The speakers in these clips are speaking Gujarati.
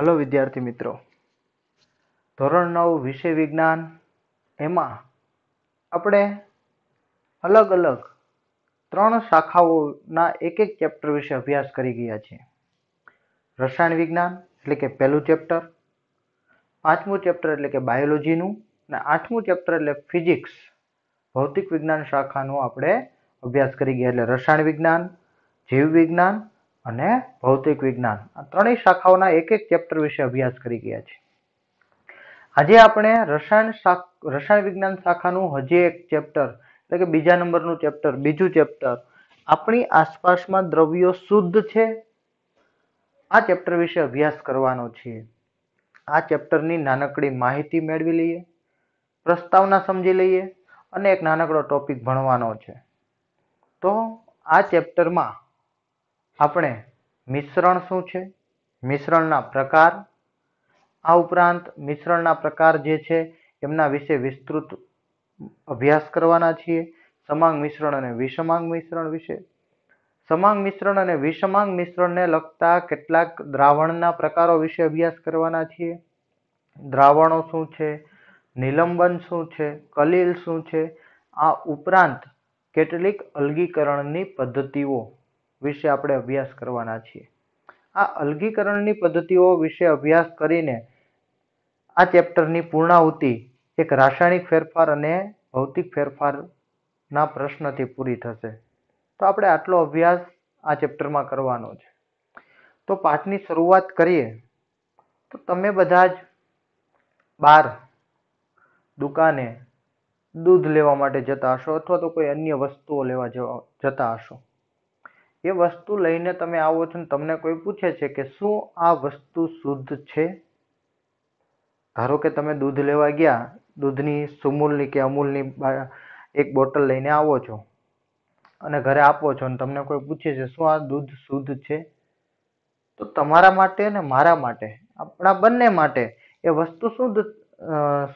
હલો વિદ્યાર્થી મિત્રો ધોરણ નવ વિષય વિજ્ઞાન એમાં આપણે અલગ અલગ ત્રણ શાખાઓના એક એક ચેપ્ટર વિશે અભ્યાસ કરી ગયા છીએ રસાયણ વિજ્ઞાન એટલે કે પહેલું ચેપ્ટર પાંચમું ચેપ્ટર એટલે કે બાયોલોજીનું અને આઠમું ચેપ્ટર એટલે ફિઝિક્સ ભૌતિક વિજ્ઞાન શાખાનો આપણે અભ્યાસ કરી ગયા એટલે રસાયણ વિજ્ઞાન જીવ વિજ્ઞાન અને ભૌતિક વિજ્ઞાન આ ત્રણેય શાખાઓના એક એક ચેપ્ટર વિશે અભ્યાસ કરી ગયા છે આજે આપણે રસાયણ શાખ રસાયણ વિજ્ઞાન શાખાનું હજી એક ચેપ્ટર એટલે કે બીજા નંબરનું ચેપ્ટર બીજું ચેપ્ટર આપણી આસપાસમાં દ્રવ્યો શુદ્ધ છે આ ચેપ્ટર વિશે અભ્યાસ કરવાનો છે આ ચેપ્ટરની નાનકડી માહિતી મેળવી લઈએ પ્રસ્તાવના સમજી લઈએ અને એક નાનકડો ટોપિક ભણવાનો છે તો આ ચેપ્ટરમાં આપણે મિશ્રણ શું છે મિશ્રણના પ્રકાર આ ઉપરાંત મિશ્રણના પ્રકાર જે છે એમના વિશે વિસ્તૃત અભ્યાસ કરવાના છીએ સમાંગ મિશ્રણ અને વિષમાંગ મિશ્રણ વિશે સમાંગ મિશ્રણ અને વિષમાંગ મિશ્રણને લગતા કેટલાક દ્રાવણના પ્રકારો વિશે અભ્યાસ કરવાના છીએ દ્રાવણો શું છે નિલંબન શું છે કલીલ શું છે આ ઉપરાંત કેટલીક અલગીકરણની પદ્ધતિઓ વિશે આપણે અભ્યાસ કરવાના છીએ આ અલગીકરણની પદ્ધતિઓ વિશે અભ્યાસ કરીને આ ચેપ્ટરની પૂર્ણાહુતિ એક રાસાયણિક ફેરફાર અને ભૌતિક ફેરફારના પ્રશ્નથી પૂરી થશે તો આપણે આટલો અભ્યાસ આ ચેપ્ટરમાં કરવાનો છે તો પાઠની શરૂઆત કરીએ તો તમે બધા જ બહાર દુકાને દૂધ લેવા માટે જતા હશો અથવા તો કોઈ અન્ય વસ્તુઓ લેવા જવા જતા હશો એ વસ્તુ લઈને તમે આવો છો ને તમને કોઈ પૂછે છે કે શું આ વસ્તુ શુદ્ધ છે ધારો કે તમે દૂધ લેવા ગયા દૂધની સુમૂલની કે અમૂલની એક બોટલ લઈને આવો છો અને ઘરે આપો છો અને તમને કોઈ પૂછે છે શું આ દૂધ શુદ્ધ છે તો તમારા માટે ને મારા માટે આપણા બંને માટે એ વસ્તુ શુદ્ધ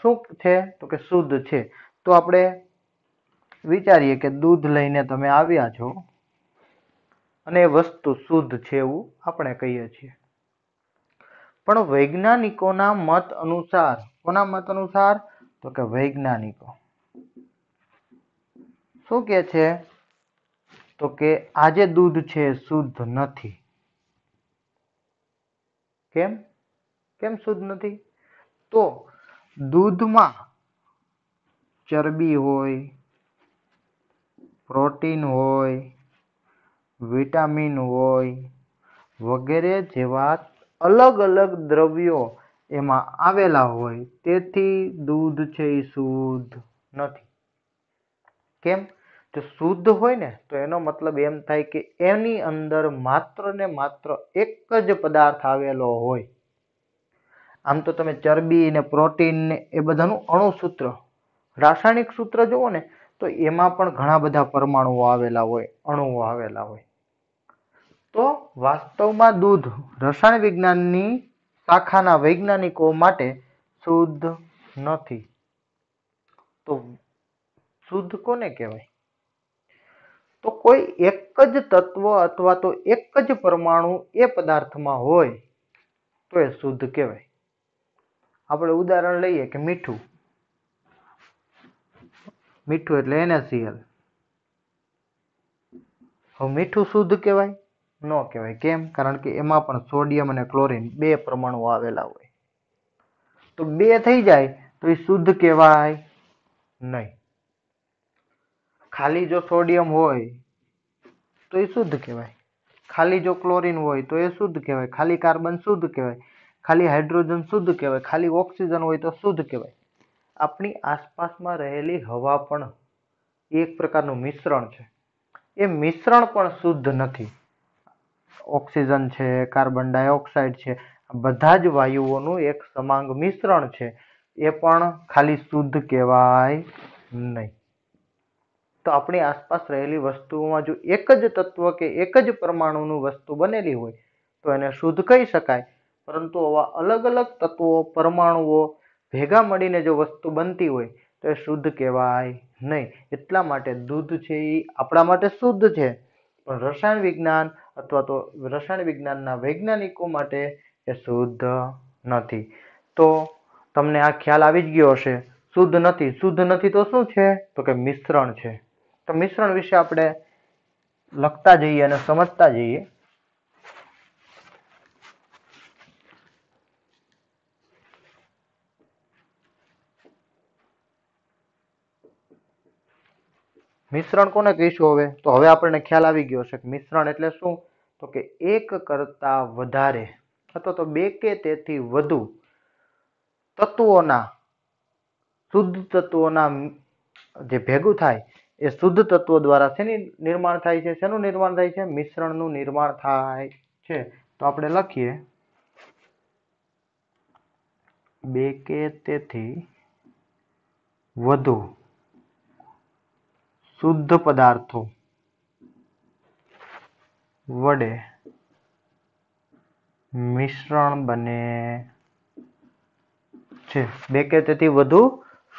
શું છે તો કે શુદ્ધ છે તો આપણે વિચારીએ કે દૂધ લઈને તમે આવ્યા છો અને એ વસ્તુ શુદ્ધ છે એવું આપણે કહીએ છીએ પણ વૈજ્ઞાનિકોના મત અનુસાર કોના મત અનુસાર તો કે વૈજ્ઞાનિકો શું કે છે તો કે આજે દૂધ છે શુદ્ધ નથી કેમ કેમ શુદ્ધ નથી તો દૂધમાં ચરબી હોય પ્રોટીન હોય વિટામિન હોય વગેરે જેવા અલગ અલગ દ્રવ્યો એમાં આવેલા હોય તેથી દૂધ છે એ શુદ્ધ નથી કેમ જો શુદ્ધ હોય ને તો એનો મતલબ એમ થાય કે એની અંદર માત્ર ને માત્ર એક જ પદાર્થ આવેલો હોય આમ તો તમે ચરબી ને પ્રોટીન ને એ બધાનું અણુસૂત્ર રાસાયણિક સૂત્ર જુઓ ને તો એમાં પણ ઘણા બધા પરમાણુઓ આવેલા હોય અણુઓ આવેલા હોય તો વાસ્તવમાં દૂધ રસાયણ વિજ્ઞાનની શાખાના વૈજ્ઞાનિકો માટે શુદ્ધ નથી તો શુદ્ધ કોને કહેવાય તો કોઈ એક જ તત્વ અથવા તો એક જ પરમાણુ એ પદાર્થમાં હોય તો એ શુદ્ધ કહેવાય આપણે ઉદાહરણ લઈએ કે મીઠું મીઠું એટલે એને સિયલ હવે મીઠું શુદ્ધ કહેવાય ન કહેવાય કેમ કારણ કે એમાં પણ સોડિયમ અને ક્લોરિન બે પરમાણુ આવેલા હોય તો બે થઈ જાય તો એ શુદ્ધ કહેવાય નહીં ખાલી જો સોડિયમ હોય તો એ શુદ્ધ કહેવાય ખાલી જો ક્લોરિન હોય તો એ શુદ્ધ કહેવાય ખાલી કાર્બન શુદ્ધ કહેવાય ખાલી હાઇડ્રોજન શુદ્ધ કહેવાય ખાલી ઓક્સિજન હોય તો શુદ્ધ કહેવાય આપણી આસપાસમાં રહેલી હવા પણ એક પ્રકારનું મિશ્રણ છે એ મિશ્રણ પણ શુદ્ધ નથી ઓક્સિજન છે કાર્બન ડાયોક્સાઇડ છે બધા જ વાયુઓનું એક સમાંગ મિશ્રણ છે એ પણ ખાલી શુદ્ધ કહેવાય નહીં તો આપણી આસપાસ રહેલી વસ્તુઓમાં જો એક જ તત્વ કે એક જ પરમાણુનું વસ્તુ બનેલી હોય તો એને શુદ્ધ કહી શકાય પરંતુ આવા અલગ અલગ તત્વો પરમાણુઓ ભેગા મળીને જો વસ્તુ બનતી હોય તો એ શુદ્ધ કહેવાય નહીં એટલા માટે દૂધ છે એ આપણા માટે શુદ્ધ છે પણ રસાયણ વિજ્ઞાન અથવા તો રસાયણ વિજ્ઞાનના વૈજ્ઞાનિકો માટે એ શુદ્ધ નથી તો તમને આ ખ્યાલ આવી જ ગયો હશે શુદ્ધ નથી શુદ્ધ નથી તો શું છે તો કે મિશ્રણ છે તો મિશ્રણ વિશે આપણે લખતા જઈએ અને સમજતા જઈએ મિશ્રણ કોને કહીશું હવે તો હવે આપણને ખ્યાલ આવી ગયો છે કે મિશ્રણ એટલે શું તો કે એક કરતાં વધારે અથવા તો બે કે તેથી વધુ તત્વોના શુદ્ધ તત્વોના જે ભેગું થાય એ શુદ્ધ તત્વો દ્વારા શેની નિર્માણ થાય છે શેનું નિર્માણ થાય છે મિશ્રણનું નિર્માણ થાય છે તો આપણે લખીએ બે કે તેથી વધુ શુદ્ધ પદાર્થો વડે મિશ્રણ બને છે બે કે તેથી વધુ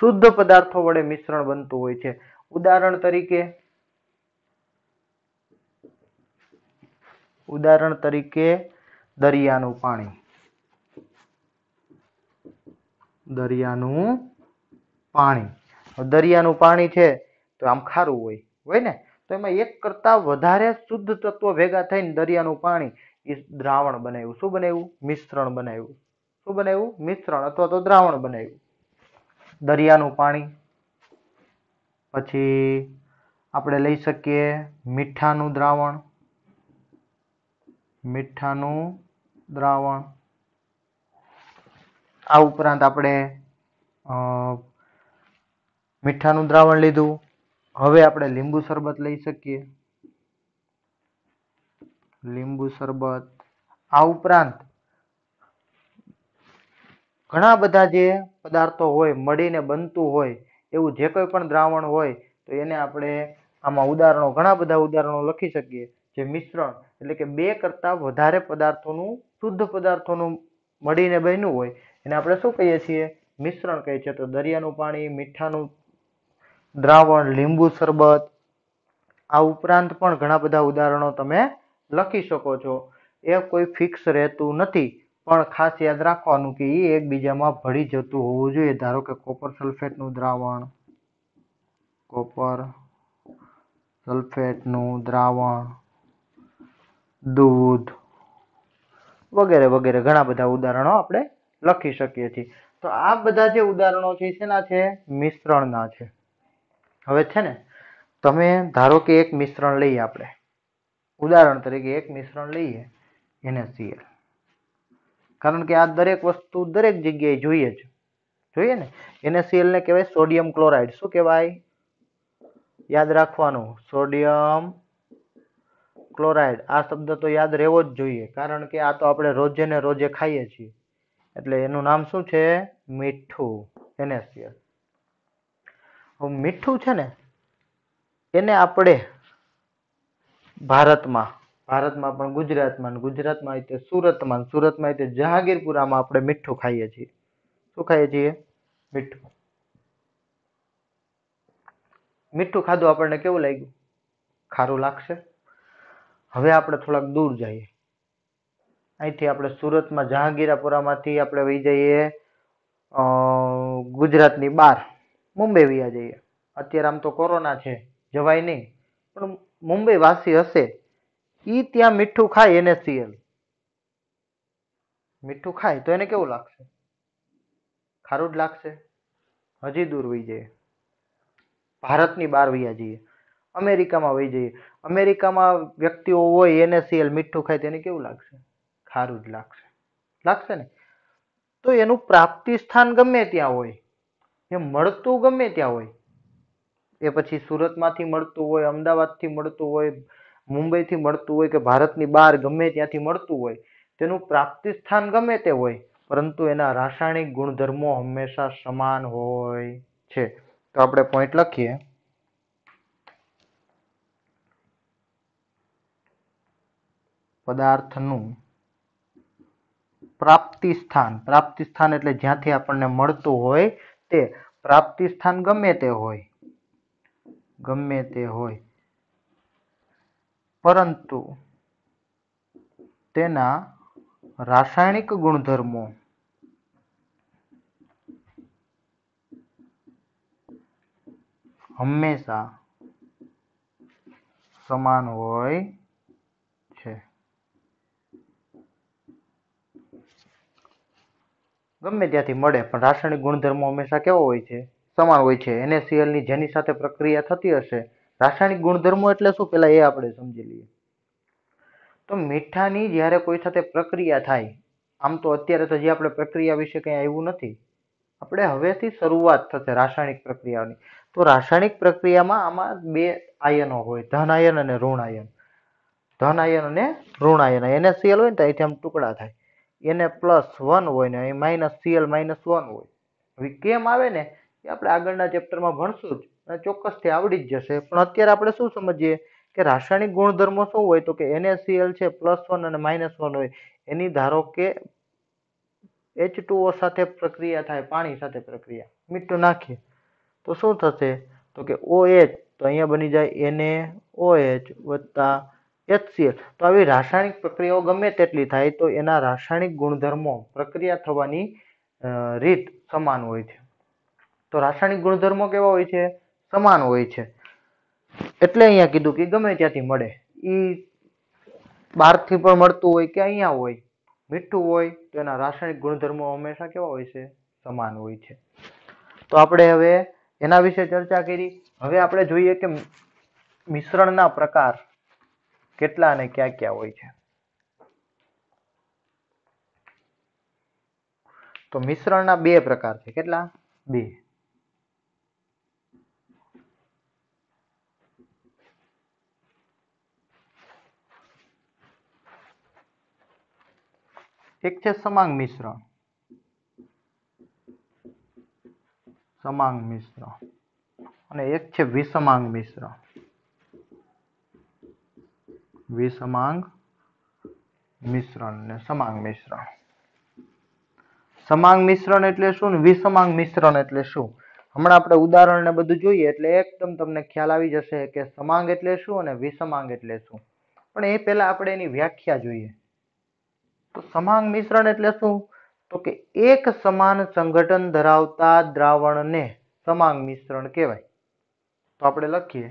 શુદ્ધ પદાર્થો વડે મિશ્રણ બનતું હોય છે ઉદાહરણ તરીકે ઉદાહરણ તરીકે દરિયાનું પાણી દરિયાનું પાણી દરિયાનું પાણી છે તો આમ ખારું હોય હોય ને તો એમાં એક કરતાં વધારે શુદ્ધ તત્વો ભેગા થઈને દરિયાનું પાણી એ દ્રાવણ બનાવ્યું શું બનાવ્યું મિશ્રણ બનાવ્યું શું બનાવ્યું મિશ્રણ અથવા તો દ્રાવણ બનાવ્યું દરિયાનું પાણી પછી આપણે લઈ શકીએ મીઠાનું દ્રાવણ મીઠાનું દ્રાવણ આ ઉપરાંત આપણે મીઠાનું દ્રાવણ લીધું હવે આપણે લીંબુ શરબત લઈ શકીએ લીંબુ શરબત આ ઉપરાંત ઘણા બધા જે પદાર્થો હોય મળીને બનતું હોય એવું જે કોઈ પણ દ્રાવણ હોય તો એને આપણે આમાં ઉદાહરણો ઘણા બધા ઉદાહરણો લખી શકીએ જે મિશ્રણ એટલે કે બે કરતાં વધારે પદાર્થોનું શુદ્ધ પદાર્થોનું મળીને બન્યું હોય એને આપણે શું કહીએ છીએ મિશ્રણ કહીએ છીએ તો દરિયાનું પાણી મીઠાનું દ્રાવણ લીંબુ શરબત આ ઉપરાંત પણ ઘણા બધા ઉદાહરણો તમે લખી શકો છો એ કોઈ ફિક્સ રહેતું નથી પણ ખાસ યાદ રાખવાનું કે એ એકબીજામાં ભળી જતું હોવું જોઈએ ધારો કે કોપર સલ્ફેટનું દ્રાવણ કોપર સલ્ફેટનું દ્રાવણ દૂધ વગેરે વગેરે ઘણા બધા ઉદાહરણો આપણે લખી શકીએ છીએ તો આ બધા જે ઉદાહરણો છે શેના છે મિશ્રણના છે હવે છે ને તમે ધારો કે એક મિશ્રણ લઈએ આપણે ઉદાહરણ તરીકે એક મિશ્રણ લઈએ એને સીએલ કારણ કે આ દરેક વસ્તુ દરેક જગ્યાએ જોઈએ જ જોઈએ ને એનએસસીએલને કહેવાય સોડિયમ ક્લોરાઇડ શું કહેવાય યાદ રાખવાનું સોડિયમ ક્લોરાઇડ આ શબ્દ તો યાદ રહેવો જ જોઈએ કારણ કે આ તો આપણે રોજે ને રોજે ખાઈએ છીએ એટલે એનું નામ શું છે મીઠું એનએસસીએલ મીઠું છે ને એને આપણે ભારતમાં ભારતમાં પણ ગુજરાતમાં ગુજરાતમાં રીતે સુરતમાં સુરતમાં રીતે જહાંગીરપુરામાં આપણે મીઠું ખાઈએ છીએ શું ખાઈએ છીએ મીઠું મીઠું ખાધું આપણને કેવું લાગ્યું ખારું લાગશે હવે આપણે થોડાક દૂર જઈએ અહીંથી આપણે સુરતમાં જહાંગીરાપુરામાંથી આપણે વહી જઈએ ગુજરાતની બહાર મુંબઈ વ્યા જઈએ અત્યારે આમ તો કોરોના છે જવાય નહીં પણ મુંબઈ વાસી હશે એ ત્યાં મીઠું ખાય એને સીએલ મીઠું ખાય તો એને કેવું લાગશે ખારું જ લાગશે હજી દૂર વહી જઈએ ભારતની બહાર વહી જઈએ અમેરિકામાં વહી જઈએ અમેરિકામાં વ્યક્તિઓ હોય એને સીએલ મીઠું ખાય તેને કેવું લાગશે ખારું જ લાગશે લાગશે ને તો એનું પ્રાપ્તિ સ્થાન ગમે ત્યાં હોય એ મળતું ગમે ત્યાં હોય એ પછી સુરતમાંથી મળતું હોય અમદાવાદથી મળતું હોય મુંબઈથી મળતું હોય કે ભારતની બહાર ગમે ત્યાંથી મળતું હોય તેનું પ્રાપ્તિ સ્થાન ગમે તે હોય પરંતુ એના રાસાયણિક ગુણધર્મો હંમેશા સમાન હોય છે તો આપણે પોઈન્ટ લખીએ પદાર્થનું પ્રાપ્તિ સ્થાન પ્રાપ્તિ સ્થાન એટલે જ્યાંથી આપણને મળતું હોય ते प्राप्ति स्थान गम्यते होय गम्यते होय परंतु तेना रासायनिक गुणधर्मो हमेशा समान होय ગમે ત્યાંથી મળે પણ રાસાયણિક ગુણધર્મો હંમેશા કેવો હોય છે સમાન હોય છે એનએસીએલની જેની સાથે પ્રક્રિયા થતી હશે રાસાયણિક ગુણધર્મો એટલે શું પહેલાં એ આપણે સમજી લઈએ તો મીઠાની જ્યારે કોઈ સાથે પ્રક્રિયા થાય આમ તો અત્યારે તો જે આપણે પ્રક્રિયા વિશે કંઈ આવ્યું નથી આપણે હવેથી શરૂઆત થશે રાસાયણિક પ્રક્રિયાની તો રાસાયણિક પ્રક્રિયામાં આમાં બે આયનો હોય ધન આયન અને ઋણાયન આયન ધન આયન અને ઋણાયન એનએસીએલ હોય ને તો અહીંથી આમ ટુકડા થાય એને પ્લસ વન હોય ને અહીં માઇનસ સીએલ માઇનસ વન હોય હવે કેમ આવે ને એ આપણે આગળના ચેપ્ટરમાં ભણશું જ અને ચોક્કસથી આવડી જ જશે પણ અત્યારે આપણે શું સમજીએ કે રાસાયણિક ગુણધર્મો શું હોય તો કે એને એનએસીએલ છે પ્લસ વન અને માઇનસ વન હોય એની ધારો કે એચ ટુઓ સાથે પ્રક્રિયા થાય પાણી સાથે પ્રક્રિયા મીઠું નાખીએ તો શું થશે તો કે ઓ એચ તો અહીંયા બની જાય એને ઓ એચ વત્તા એચસીએલ તો આવી રાસાયણિક પ્રક્રિયાઓ ગમે તેટલી થાય તો એના રાસાયણિક ગુણધર્મો પ્રક્રિયા થવાની રીત સમાન હોય છે તો રાસાયણિક ગુણધર્મો કેવા હોય છે સમાન હોય છે એટલે અહીંયા કીધું કે ગમે ત્યાંથી મળે એ બહારથી પણ મળતું હોય કે અહીંયા હોય મીઠું હોય તો એના રાસાયણિક ગુણધર્મો હંમેશા કેવા હોય છે સમાન હોય છે તો આપણે હવે એના વિશે ચર્ચા કરી હવે આપણે જોઈએ કે મિશ્રણના પ્રકાર કેટલા અને ક્યાં ક્યાં હોય છે તો મિશ્રણના બે પ્રકાર છે કેટલા બે એક છે સમાંગ મિશ્રણ સમાંગ મિશ્ર અને એક છે વિસમાંગ મિશ્રણ વિસમાંગ મિશ્રણ ને સમાંગ મિશ્રણ સમાંગ મિશ્રણ એટલે શું વિસમાંગ મિશ્રણ એટલે શું હમણાં આપણે ઉદાહરણ ને બધું જોઈએ એટલે એકદમ તમને ખ્યાલ આવી જશે કે સમાંગ એટલે શું અને વિસમાંગ એટલે શું પણ એ પહેલા આપણે એની વ્યાખ્યા જોઈએ તો સમાંગ મિશ્રણ એટલે શું તો કે એક સમાન સંગઠન ધરાવતા દ્રાવણને સમાંગ મિશ્રણ કહેવાય તો આપણે લખીએ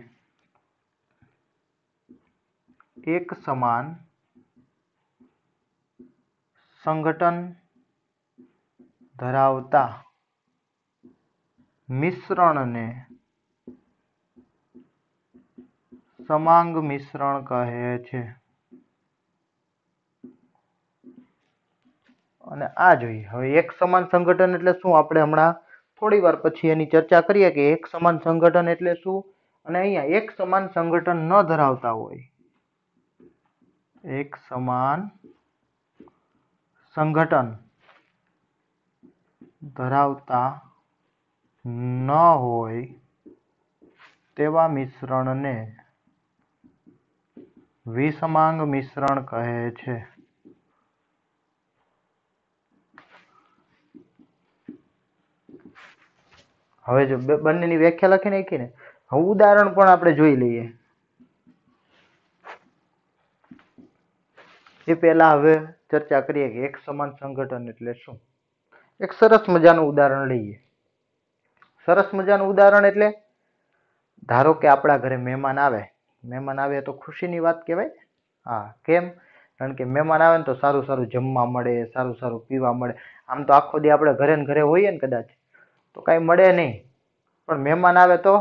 એક સમાન સંગઠન ધરાવતા મિશ્રણને સમાંગ મિશ્રણ કહે છે અને આ જોઈએ હવે એક સમાન સંગઠન એટલે શું આપણે હમણાં થોડી વાર પછી એની ચર્ચા કરીએ કે એક સમાન સંગઠન એટલે શું અને અહીંયા એક સમાન સંગઠન ન ધરાવતા હોય એક સમાન સંગઠન ધરાવતા ન હોય તેવા મિશ્રણને વિષમાંગ મિશ્રણ કહે છે હવે જો બંનેની વ્યાખ્યા લખી નાખીને હવે ઉદાહરણ પણ આપણે જોઈ લઈએ એ પહેલાં હવે ચર્ચા કરીએ કે એક સમાન સંગઠન એટલે શું એક સરસ મજાનું ઉદાહરણ લઈએ સરસ મજાનું ઉદાહરણ એટલે ધારો કે આપણા ઘરે મહેમાન આવે મહેમાન આવે તો ખુશીની વાત કહેવાય હા કેમ કારણ કે મહેમાન આવે ને તો સારું સારું જમવા મળે સારું સારું પીવા મળે આમ તો આખો દી આપણે ઘરે ને ઘરે હોઈએ ને કદાચ તો કાંઈ મળે નહીં પણ મહેમાન આવે તો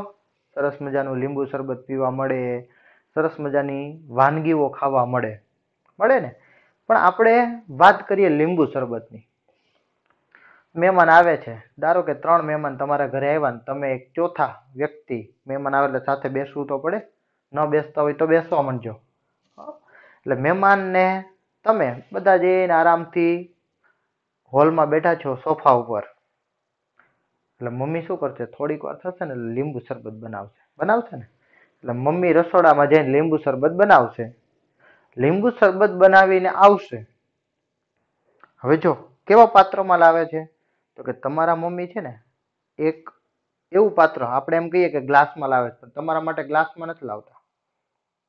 સરસ મજાનું લીંબુ શરબત પીવા મળે સરસ મજાની વાનગીઓ ખાવા મળે મળે ને પણ આપણે વાત કરીએ લીંબુ શરબતની મહેમાન આવે છે ધારો કે ત્રણ મહેમાન તમારા ઘરે આવ્યા ને તમે એક ચોથા વ્યક્તિ મહેમાન આવે એટલે સાથે બેસવું તો પડે ન બેસતા હોય તો બેસવા માંડજો એટલે મહેમાનને તમે બધા જઈને આરામથી હોલમાં બેઠા છો સોફા ઉપર એટલે મમ્મી શું કરશે થોડીક વાર થશે ને લીંબુ શરબત બનાવશે બનાવશે ને એટલે મમ્મી રસોડામાં જઈને લીંબુ શરબત બનાવશે લીંબુ શરબત બનાવીને આવશે હવે જો કેવા પાત્રમાં લાવે છે તો કે તમારા મમ્મી છે ને એક એવું પાત્ર આપણે એમ કહીએ કે ગ્લાસમાં લાવે છે પણ તમારા માટે ગ્લાસમાં નથી લાવતા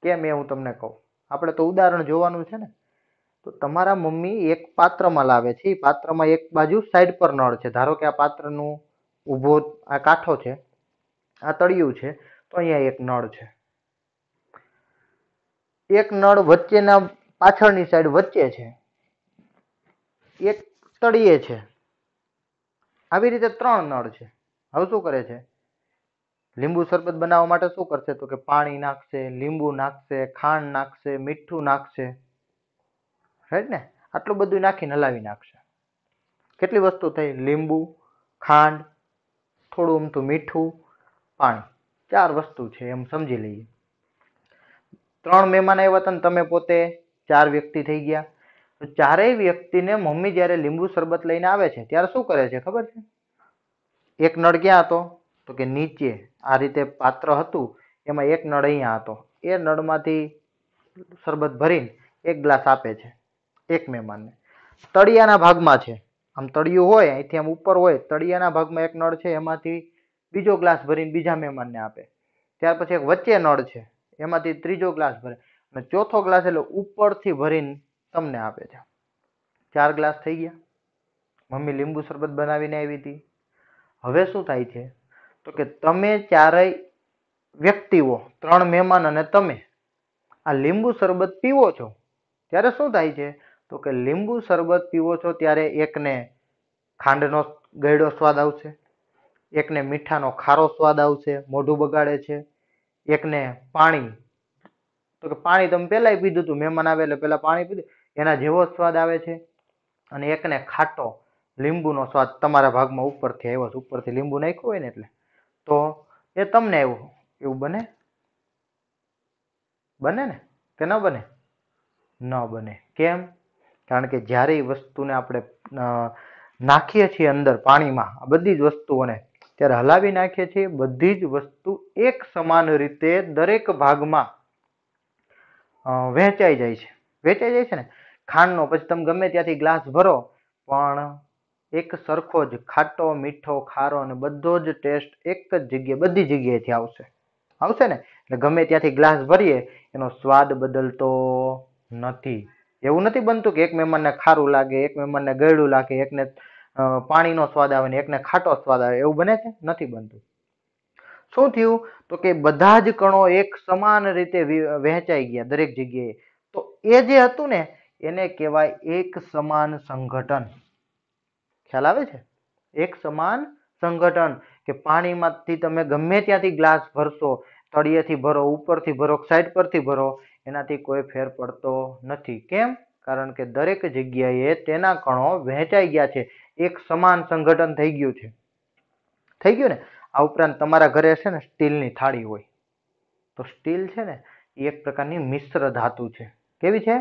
કેમ એ હું તમને કહું આપણે તો ઉદાહરણ જોવાનું છે ને તો તમારા મમ્મી એક પાત્રમાં લાવે છે એ પાત્રમાં એક બાજુ સાઈડ પર નળ છે ધારો કે આ પાત્રનું ઊભો આ કાંઠો છે આ તળિયું છે તો અહીંયા એક નળ છે એક નળ વચ્ચેના પાછળની સાઈડ વચ્ચે છે એક તળિયે છે આવી રીતે ત્રણ નળ છે હવે શું કરે છે લીંબુ શરબત બનાવવા માટે શું કરશે તો કે પાણી નાખશે લીંબુ નાખશે ખાંડ નાખશે મીઠું નાખશે રાઈટ ને આટલું બધું નાખીને હલાવી નાખશે કેટલી વસ્તુ થઈ લીંબુ ખાંડ થોડું અમથું મીઠું પાણી ચાર વસ્તુ છે એમ સમજી લઈએ ત્રણ મહેમાન આવ્યા હતા ને તમે પોતે ચાર વ્યક્તિ થઈ ગયા તો ચારેય વ્યક્તિને મમ્મી જ્યારે લીંબુ શરબત લઈને આવે છે ત્યારે શું કરે છે ખબર છે એક નળ ક્યાં હતો તો કે નીચે આ રીતે પાત્ર હતું એમાં એક નળ અહીંયા હતો એ નળમાંથી શરબત ભરીને એક ગ્લાસ આપે છે એક મહેમાનને તળિયાના ભાગમાં છે આમ તળિયું હોય અહીંથી આમ ઉપર હોય તળિયાના ભાગમાં એક નળ છે એમાંથી બીજો ગ્લાસ ભરીને બીજા મહેમાનને આપે ત્યાર પછી એક વચ્ચે નળ છે એમાંથી ત્રીજો ગ્લાસ ભરે અને ચોથો ગ્લાસ એટલે ઉપરથી ભરીને તમને આપે છે ચાર ગ્લાસ થઈ ગયા મમ્મી લીંબુ શરબત બનાવીને આવી હતી હવે શું થાય છે તો કે તમે ચારેય વ્યક્તિઓ ત્રણ મહેમાન અને તમે આ લીંબુ શરબત પીવો છો ત્યારે શું થાય છે તો કે લીંબુ શરબત પીવો છો ત્યારે એકને ખાંડનો ગળ્યો સ્વાદ આવશે એકને મીઠાનો ખારો સ્વાદ આવશે મોઢું બગાડે છે એકને પાણી તો કે પાણી તમે પહેલાંય પીધું હતું મહેમાન આવે એટલે પહેલાં પાણી પીધું એના જેવો સ્વાદ આવે છે અને એકને ખાટો લીંબુનો સ્વાદ તમારા ભાગમાં ઉપરથી આવ્યો છે ઉપરથી લીંબુ નાખ્યો હોય ને એટલે તો એ તમને એવું એવું બને બને ને કે ન બને ન બને કેમ કારણ કે જ્યારે એ વસ્તુને આપણે નાખીએ છીએ અંદર પાણીમાં આ બધી જ વસ્તુઓને ત્યારે હલાવી નાખીએ છીએ બધી જ વસ્તુ એક સમાન રીતે દરેક ભાગમાં વહેંચાઈ જાય છે વહેંચાઈ જાય છે ને ખાંડનો પછી તમે ગમે ત્યાંથી ગ્લાસ ભરો પણ એક સરખો જ ખાટો મીઠો ખારો અને બધો જ ટેસ્ટ એક જ જગ્યાએ બધી જગ્યાએથી આવશે આવશે ને એટલે ગમે ત્યાંથી ગ્લાસ ભરીએ એનો સ્વાદ બદલતો નથી એવું નથી બનતું કે એક મહેમાનને ખારું લાગે એક મહેમાનને ગળ્યું લાગે એકને પાણીનો સ્વાદ આવે ને એકને ખાટો સ્વાદ આવે એવું બને છે નથી બનતું શું થયું તો કે બધા જ કણો એક સમાન રીતે વહેંચાઈ ગયા દરેક જગ્યાએ તો એ જે હતું ને એને કહેવાય એક સમાન સંગઠન ખ્યાલ આવે છે એક સમાન સંગઠન કે પાણીમાંથી તમે ગમે ત્યાંથી ગ્લાસ ભરશો તળિયેથી ભરો ઉપરથી ભરો સાઈડ પરથી ભરો એનાથી કોઈ ફેર પડતો નથી કેમ કારણ કે દરેક જગ્યાએ તેના કણો વહેંચાઈ ગયા છે એક સમાન સંગઠન થઈ ગયું છે થઈ ગયું ને આ ઉપરાંત તમારા ઘરે છે ને સ્ટીલની થાળી હોય તો સ્ટીલ છે ને એ એક પ્રકારની મિશ્ર ધાતુ છે કેવી છે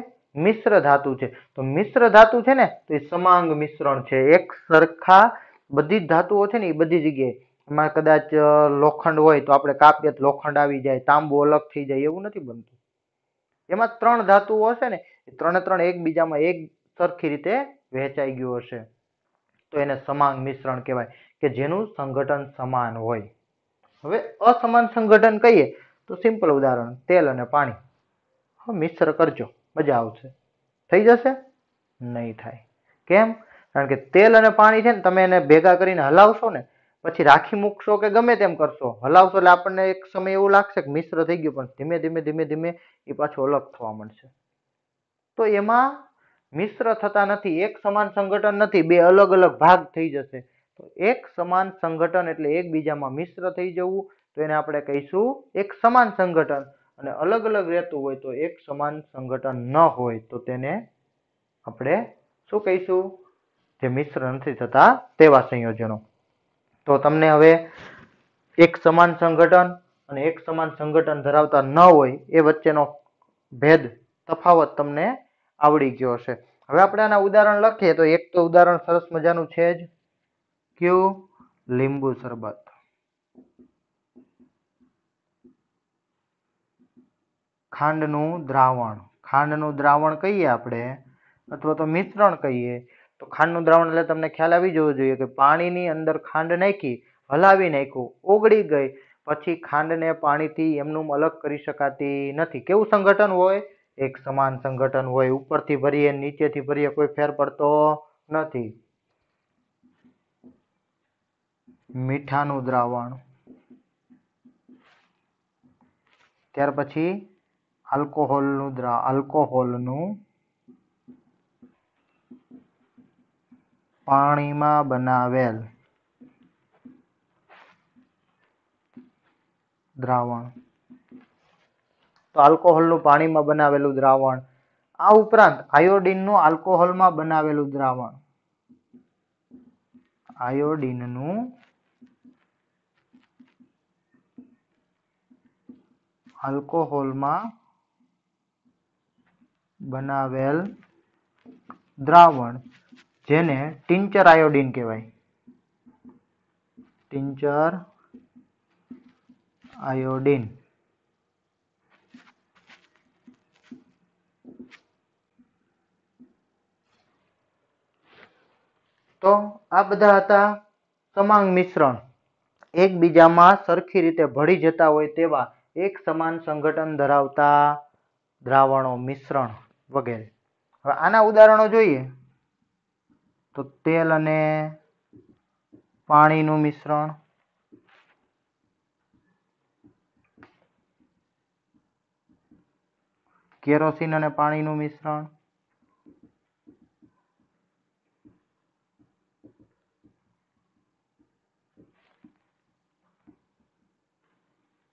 મિશ્ર ધાતુ છે તો મિશ્ર ધાતુ છે ને તો એ સમાંગ મિશ્રણ છે એક સરખા બધી જ ધાતુઓ છે ને એ બધી જગ્યાએ એમાં કદાચ લોખંડ હોય તો આપણે કાપીએ તો લોખંડ આવી જાય તાંબુ અલગ થઈ જાય એવું નથી બનતું એમાં ત્રણ ધાતુઓ હશે ને એ ત્રણે ત્રણ એકબીજામાં એક સરખી રીતે વહેંચાઈ ગયું હશે તો એને સમાંગ મિશ્રણ કહેવાય કે જેનું સંગઠન સમાન હોય હવે અસમાન સંગઠન કહીએ તો સિમ્પલ ઉદાહરણ તેલ અને પાણી હવે મિશ્ર કરજો મજા આવશે થઈ જશે નહીં થાય કેમ કારણ કે તેલ અને પાણી છે ને તમે એને ભેગા કરીને હલાવશો ને પછી રાખી મૂકશો કે ગમે તેમ કરશો હલાવશો એટલે આપણને એક સમય એવું લાગશે કે મિશ્ર થઈ ગયું પણ ધીમે ધીમે ધીમે ધીમે એ પાછું અલગ થવા માંડશે તો એમાં મિશ્ર થતા નથી એક સમાન સંગઠન નથી બે અલગ અલગ ભાગ થઈ જશે તો એક સમાન સંગઠન એટલે એકબીજામાં મિશ્ર થઈ જવું તો એને આપણે કહીશું એક સમાન સંગઠન અને અલગ અલગ રહેતું હોય તો એક સમાન સંગઠન ન હોય તો તેને આપણે શું કહીશું જે મિશ્ર નથી થતા તેવા સંયોજનો તો તમને હવે એક સમાન સંગઠન અને એક સમાન સંગઠન ધરાવતા ન હોય એ વચ્ચેનો ભેદ તફાવત તમને આવડી ગયો હશે હવે આપણે આના ઉદાહરણ લખીએ તો એક તો ઉદાહરણ સરસ મજાનું છે જ ક્યુ લીંબુ શરબત ખાંડનું દ્રાવણ ખાંડનું દ્રાવણ કહીએ આપણે અથવા તો મિશ્રણ કહીએ તો ખાંડનું દ્રાવણ એટલે તમને ખ્યાલ આવી જવો જોઈએ કે પાણીની અંદર ખાંડ નાખી હલાવી નાખ્યું ઓગળી ગઈ પછી ખાંડને પાણીથી એમનું અલગ કરી શકાતી નથી કેવું સંગઠન હોય એક સમાન સંગઠન હોય ઉપરથી ભરીએ નીચેથી ભરીએ કોઈ ફેર પડતો નથી મીઠાનું દ્રાવણ ત્યાર પછી આલ્કોહોલનું દ્રા આલ્કોહોલનું પાણીમાં બનાવેલ દ્રાવણ તો આલ્કોહોલનું પાણીમાં બનાવેલું દ્રાવણ આ ઉપરાંત આયોડિનનું આલ્કોહોલમાં બનાવેલું દ્રાવણ આયોડીનનું આલ્કોહોલમાં બનાવેલ દ્રાવણ જેને ટિંચર આયોડીન કહેવાય ટિંચર આયોડીન તો આ બધા હતા સમાંગ મિશ્રણ એકબીજામાં સરખી રીતે ભળી જતા હોય તેવા એક સમાન સંગઠન ધરાવતા દ્રાવણો મિશ્રણ વગેરે હવે આના ઉદાહરણો જોઈએ તો તેલ અને પાણીનું મિશ્રણ કેરોસીન અને પાણીનું મિશ્રણ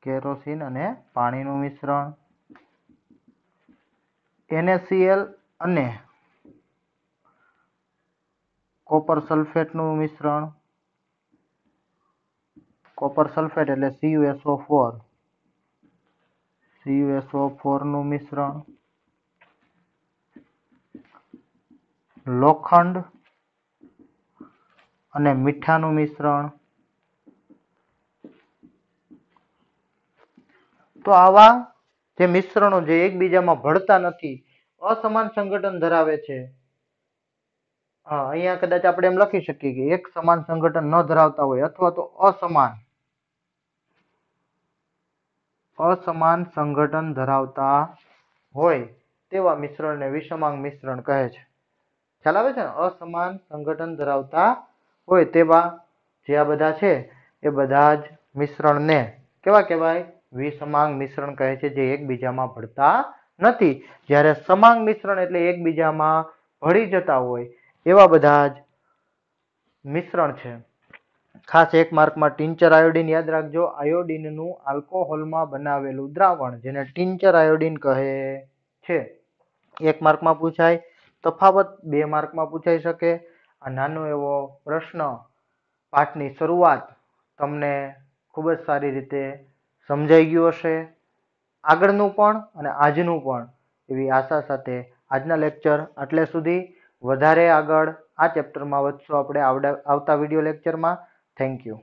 કેરોસીન અને પાણીનું મિશ્રણ એનએસીએલ અને કોપર સલ્ફેટનું મિશ્રણ કોપર સલ્ફેટ એટલે સીયુએસઓ ફોર સીયુએસઓ ફોરનું મિશ્રણ લોખંડ અને મીઠાનું મિશ્રણ તો આવા જે મિશ્રણો જે એકબીજામાં ભળતા નથી અસમાન સંગઠન ધરાવે છે હા અહીંયા કદાચ આપણે એમ લખી શકીએ કે એક સમાન સંગઠન ન ધરાવતા હોય અથવા તો અસમાન અસમાન સંગઠન ધરાવતા હોય તેવા મિશ્રણને વિષમાંગ મિશ્રણ કહે છે ખ્યાલ આવે છે ને અસમાન સંગઠન ધરાવતા હોય તેવા જે આ બધા છે એ બધા જ મિશ્રણને કેવા કહેવાય વિસમાંગ મિશ્રણ કહે છે જે એકબીજામાં ભળતા નથી જ્યારે સમાંગ મિશ્રણ એટલે એકબીજામાં ભળી જતા હોય એવા બધા જ મિશ્રણ છે ખાસ એક માર્કમાં ટિંચર આયોડિન યાદ રાખજો આયોડિનનું આલ્કોહોલમાં બનાવેલું દ્રાવણ જેને ટિંચર આયોડિન કહે છે એક માર્કમાં પૂછાય તફાવત બે માર્કમાં પૂછાઈ શકે આ નાનો એવો પ્રશ્ન પાઠની શરૂઆત તમને ખૂબ જ સારી રીતે સમજાઈ ગયું હશે આગળનું પણ અને આજનું પણ એવી આશા સાથે આજના લેક્ચર આટલે સુધી વધારે આગળ આ ચેપ્ટરમાં વધશું આપણે આવતા વિડીયો લેક્ચરમાં થેન્ક યુ